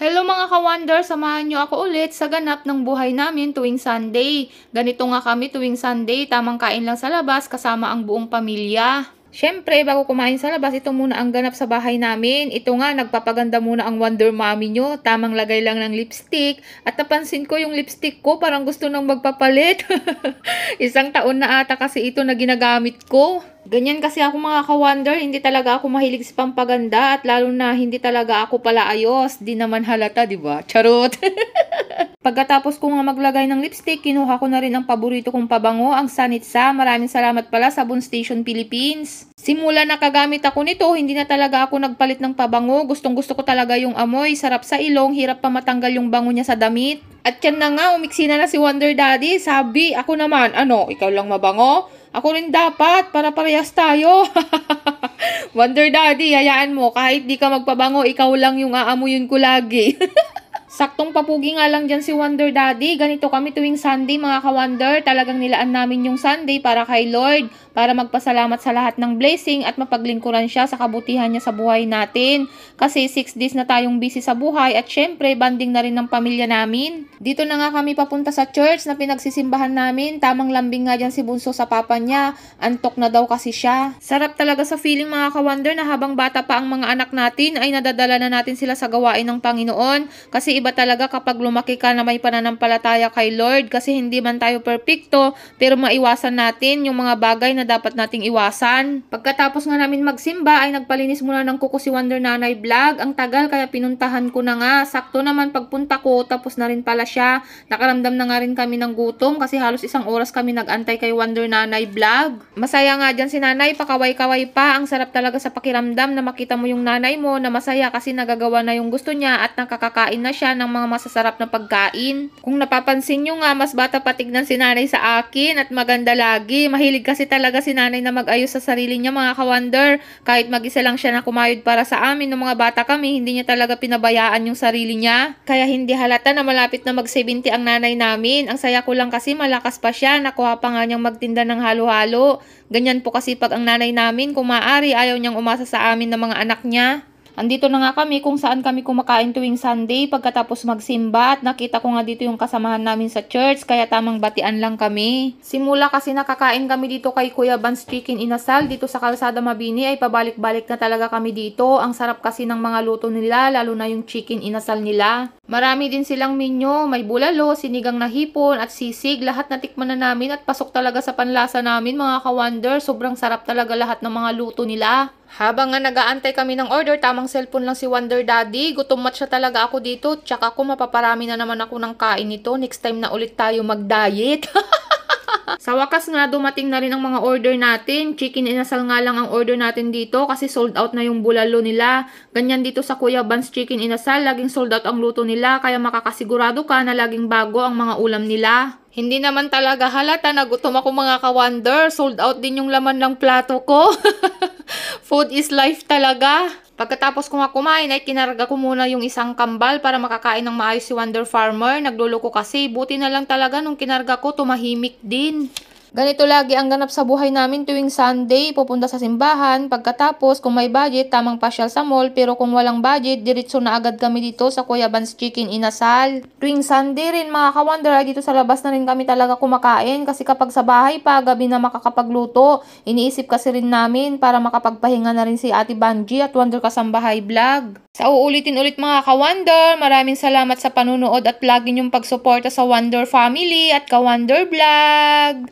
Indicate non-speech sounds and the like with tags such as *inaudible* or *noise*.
Hello mga ka-wonder, samahan nyo ako ulit sa ganap ng buhay namin tuwing Sunday. Ganito nga kami tuwing Sunday, tamang kain lang sa labas kasama ang buong pamilya. Siyempre, bago kumain sa labas, ito muna ang ganap sa bahay namin. Ito nga, nagpapaganda muna ang Wonder Mommy nyo. Tamang lagay lang ng lipstick. At napansin ko yung lipstick ko, parang gusto nang magpapalit. *laughs* Isang taon na ata kasi ito na ginagamit ko. Ganyan kasi ako mga ka-wonder, hindi talaga ako mahilig sa pampaganda at lalo na hindi talaga ako pala ayos. Di naman halata, di ba? Charot! *laughs* Pagkatapos ko nga maglagay ng lipstick, kinuha ko na rin ang paborito kong pabango, ang Sanitsa. Maraming salamat pala sa Sabon Station Philippines. Simula na kagamit ako nito, hindi na talaga ako nagpalit ng pabango. Gustong gusto ko talaga yung amoy, sarap sa ilong, hirap pa matanggal yung bango niya sa damit. At yan na nga, umiksi na na si Wonder Daddy. Sabi, ako naman, ano, ikaw lang mabango? Ako rin dapat, para parehas tayo. *laughs* Wonder Daddy, hayaan mo, kahit di ka magpabango, ikaw lang yung aamuyin ko lagi. *laughs* Saktong papugi nga lang dyan si Wonder Daddy. Ganito kami tuwing Sunday mga ka-Wonder. Talagang nilaan namin yung Sunday para kay Lord. Para magpasalamat sa lahat ng blessing at mapaglingkuran siya sa kabutihan niya sa buhay natin. Kasi 6 days na tayong busy sa buhay at syempre banding na rin ng pamilya namin. Dito na nga kami papunta sa church na pinagsisimbahan namin. Tamang lambing nga dyan si Bunso sa papa niya. Antok na daw kasi siya. Sarap talaga sa feeling mga ka-Wonder na habang bata pa ang mga anak natin ay nadadala na natin sila sa gawain ng Panginoon. Kasi iba ba talaga kapag lumaki ka na may pananampalataya kay Lord kasi hindi man tayo perpekto pero maiwasan natin yung mga bagay na dapat nating iwasan. Pagkatapos nga namin magsimba ay nagpalinis muna ng kuko si Wonder Nanay Vlog. Ang tagal kaya pinuntahan ko na nga. Sakto naman pagpunta ko tapos na rin pala siya. Nakaramdam na nga rin kami ng gutom kasi halos isang oras kami nagantay kay Wonder Nanay Vlog. Masaya nga dyan si Nanay, pakaway-kaway pa. Ang sarap talaga sa pakiramdam na makita mo yung nanay mo na masaya kasi nagagawa na yung gusto niya at nakakakain na siya ng mga masasarap na pagkain. Kung napapansin nyo nga, mas bata pa si nanay sa akin at maganda lagi. Mahilig kasi talaga si nanay na mag-ayos sa sarili niya mga kawander. Kahit mag-isa lang siya na kumayod para sa amin ng mga bata kami, hindi niya talaga pinabayaan yung sarili niya. Kaya hindi halata na malapit na mag-70 ang nanay namin. Ang saya ko lang kasi malakas pa siya, nakuha pa nga niyang magtinda ng halo-halo. Ganyan po kasi pag ang nanay namin, kung maaari ayaw niyang umasa sa amin ng mga anak niya. Andito na nga kami kung saan kami kumakain tuwing Sunday pagkatapos magsimba at nakita ko nga dito yung kasamahan namin sa church kaya tamang batian lang kami. Simula kasi nakakain kami dito kay Kuya Ban's Chicken Inasal dito sa Kalsada Mabini ay pabalik-balik na talaga kami dito. Ang sarap kasi ng mga luto nila lalo na yung chicken inasal nila. Marami din silang menu, may bulalo, sinigang na hipon at sisig. Lahat natikman na namin at pasok talaga sa panlasa namin mga ka-wonder. Sobrang sarap talaga lahat ng mga luto nila. Habang nga nagaantay kami ng order, tamang cellphone lang si Wonder Daddy. Gutom mat siya talaga ako dito. Tsaka ako mapaparami na naman ako ng kain nito. Next time na ulit tayo mag-diet. *laughs* Sa wakas nga, dumating na rin ang mga order natin. Chicken inasal nga lang ang order natin dito kasi sold out na yung bulalo nila. Ganyan dito sa Kuya Bans Chicken Inasal, laging sold out ang luto nila kaya makakasigurado ka na laging bago ang mga ulam nila. Hindi naman talaga halata na gutom ako mga ka-wonder. Sold out din yung laman ng plato ko. *laughs* Food is life talaga. Pagkatapos ko nga kumain ay kinaraga ko muna yung isang kambal para makakain ng maayos si Wonder Farmer. Nagluluko kasi, buti na lang talaga nung kinaraga ko, tumahimik din. Ganito lagi ang ganap sa buhay namin tuwing Sunday, pupunta sa simbahan, pagkatapos kung may budget, tamang pasyal sa mall, pero kung walang budget, diretso na agad kami dito sa Kuya Ban's Chicken Inasal. Tuwing Sunday rin mga kawander, dito sa labas na rin kami talaga kumakain kasi kapag sa bahay pa, gabi na makakapagluto. Iniisip kasi rin namin para makapagpahinga na rin si Ate Banji at Wonder Kasambahay Vlog. Sa uulitin ulit mga ka maraming salamat sa panunood at lagi niyong pagsuporta sa Wonder Family at Kawander Vlog.